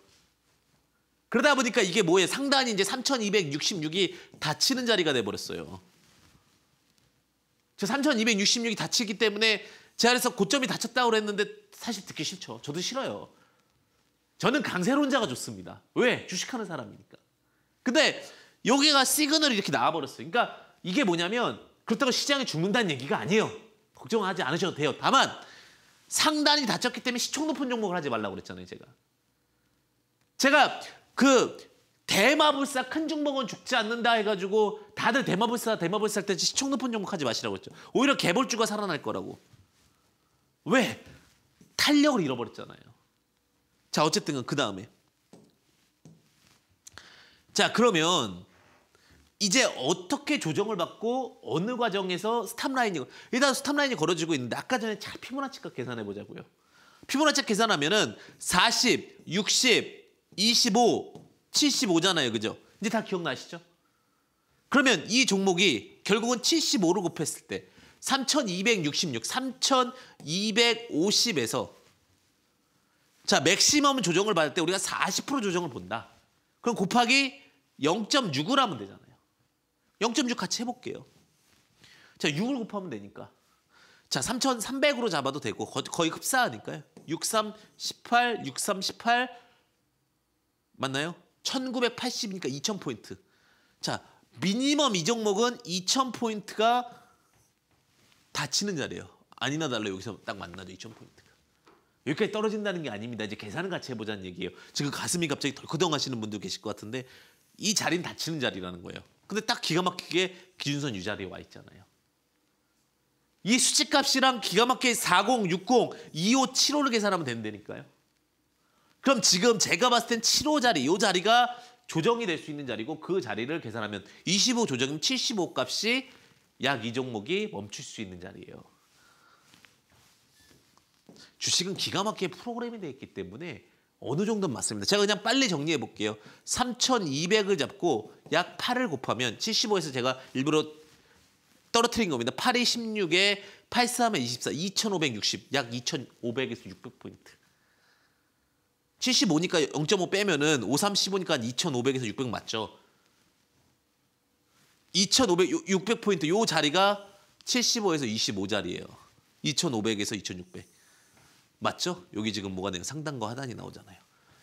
그러다 보니까 이게 뭐예요? 상단이 이제 3266이 닫히는 자리가 돼 버렸어요. 저 3266이 닫히기 때문에 제 안에서 고점이 닫혔다고 그랬는데 사실 듣기 싫죠. 저도 싫어요. 저는 강세론자가 좋습니다. 왜? 주식하는 사람이니까. 근데 여기가 시그널이 이렇게 나와버렸어요. 그러니까 이게 뭐냐면 그렇다고 시장이 죽는다는 얘기가 아니에요. 걱정하지 않으셔도 돼요. 다만 상단이 다쳤기 때문에 시총 높은 종목을 하지 말라고 그랬잖아요, 제가. 제가 그 대마불사 큰 종목은 죽지 않는다 해가지고 다들 대마불사 대마불사 할 때 시총 높은 종목 하지 마시라고 했죠. 오히려 개벌주가 살아날 거라고. 왜? 탄력을 잃어버렸잖아요. 자 어쨌든 그 다음에 자 그러면 이제 어떻게 조정을 받고 어느 과정에서 스탑 라인이 일단 스탑 라인이 걸어지고 있는데 아까 전에 잘 피부나치값 계산해 보자고요. 피부나치 계산하면은 40, 60, 25, 75잖아요. 그죠? 이제 다 기억나시죠? 그러면 이 종목이 결국은 75로 곱했을 때 3266, 3250에서 자, 맥시멈 조정을 받을 때 우리가 40% 조정을 본다. 그럼 곱하기 0.6을 하면 되잖아요. 0.6 같이 해볼게요. 자, 6을 곱하면 되니까. 자, 3,300으로 잡아도 되고 거의 흡사하니까요. 63, 18, 63, 18 맞나요? 1980이니까 2000포인트. 자, 미니멈 이 종목은 2000포인트가 다치는 자리예요. 아니나 달라 여기서 딱 만나죠. 2000포인트가. 여기까지 떨어진다는 게 아닙니다. 이제 계산을 같이 해보자는 얘기예요. 지금 가슴이 갑자기 덜커덩 하시는 분도 계실 것 같은데 이 자리는 다치는 자리라는 거예요. 근데 딱 기가 막히게 기준선 유자리에 와 있잖아요. 이 수치값이랑 기가 막히게 40, 60, 25, 75를 계산하면 된다니까요. 그럼 지금 제가 봤을 땐 7호 자리, 이 자리가 조정이 될 수 있는 자리고 그 자리를 계산하면 25 조정이면 75 값이 약 이 종목이 멈출 수 있는 자리예요. 주식은 기가 막히게 프로그램이 되어 있기 때문에 어느 정도는 맞습니다. 제가 그냥 빨리 정리해 볼게요. 3,200을 잡고 약 8을 곱하면 75에서 제가 일부러 떨어뜨린 겁니다. 8이 16에 8, 3에 24, 2,560, 약 2,500에서 600포인트. 75니까 0.5 빼면은 5, 3, 5니까 2,500에서 600 맞죠? 2,500, 600포인트 요 자리가 75에서 25 자리예요. 2,500에서 2,600. 맞죠? 여기 지금 뭐가 되요 상단과 하단이 나오잖아요.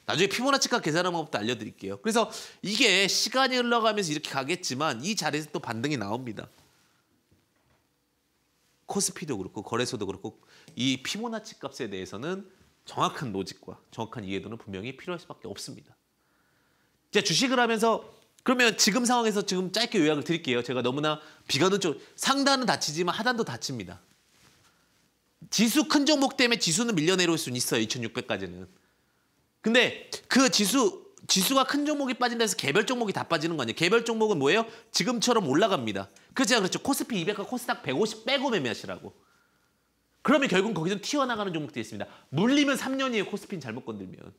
나중에 피보나치카 계산하는 그 방법도 알려드릴게요. 그래서 이게 시간이 흘러가면서 이렇게 가겠지만 이 자리에서 또 반등이 나옵니다. 코스피도 그렇고 거래소도 그렇고 이 피보나치 값에 대해서는 정확한 로직과 정확한 이해도는 분명히 필요할 수밖에 없습니다. 이제 주식을 하면서 그러면 지금 상황에서 지금 짧게 요약을 드릴게요. 제가 너무나 비관은 좀 상단은 다치지만 하단도 다칩니다. 지수 큰 종목 때문에 지수는 밀려내려올 수는 있어요. 2600까지는. 근데 그 지수 지수가 큰 종목이 빠진다 해서 개별 종목이 다 빠지는 거 아니에요. 개별 종목은 뭐예요? 지금처럼 올라갑니다. 그렇서 제가 그렇죠. 코스피 200과 코스닥 150 빼고 매매하시라고. 그러면 결국 거기서 튀어나가는 종목도 있습니다. 물리면 3년이에요. 코스피는 잘못 건들면.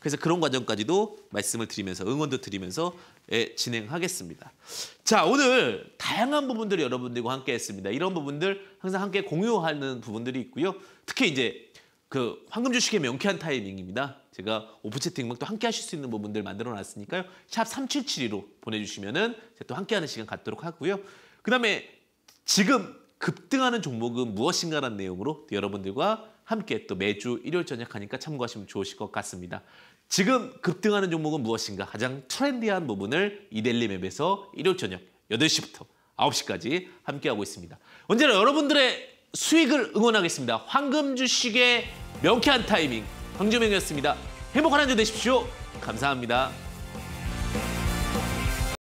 그래서 그런 과정까지도 말씀을 드리면서 응원도 드리면서 예, 진행하겠습니다. 자 오늘 다양한 부분들을 여러분들과 함께 했습니다. 이런 부분들 항상 함께 공유하는 부분들이 있고요. 특히 이제 그 황금 주식의 명쾌한 타이밍입니다. 제가 오프 채팅방도 함께 하실 수 있는 부분들 만들어 놨으니까요. 샵 3772로 보내주시면은 또 함께 하는 시간 갖도록 하고요. 그 다음에 지금 급등하는 종목은 무엇인가라는 내용으로 여러분들과 함께 또 매주 일요일 저녁 하니까 참고하시면 좋으실 것 같습니다. 지금 급등하는 종목은 무엇인가 가장 트렌디한 부분을 이델리 맵에서 일요일 저녁 8시부터 9시까지 함께하고 있습니다. 언제나 여러분들의 수익을 응원하겠습니다. 황금 주식의 명쾌한 타이밍 황주명이었습니다. 행복한 한 주 되십시오. 감사합니다.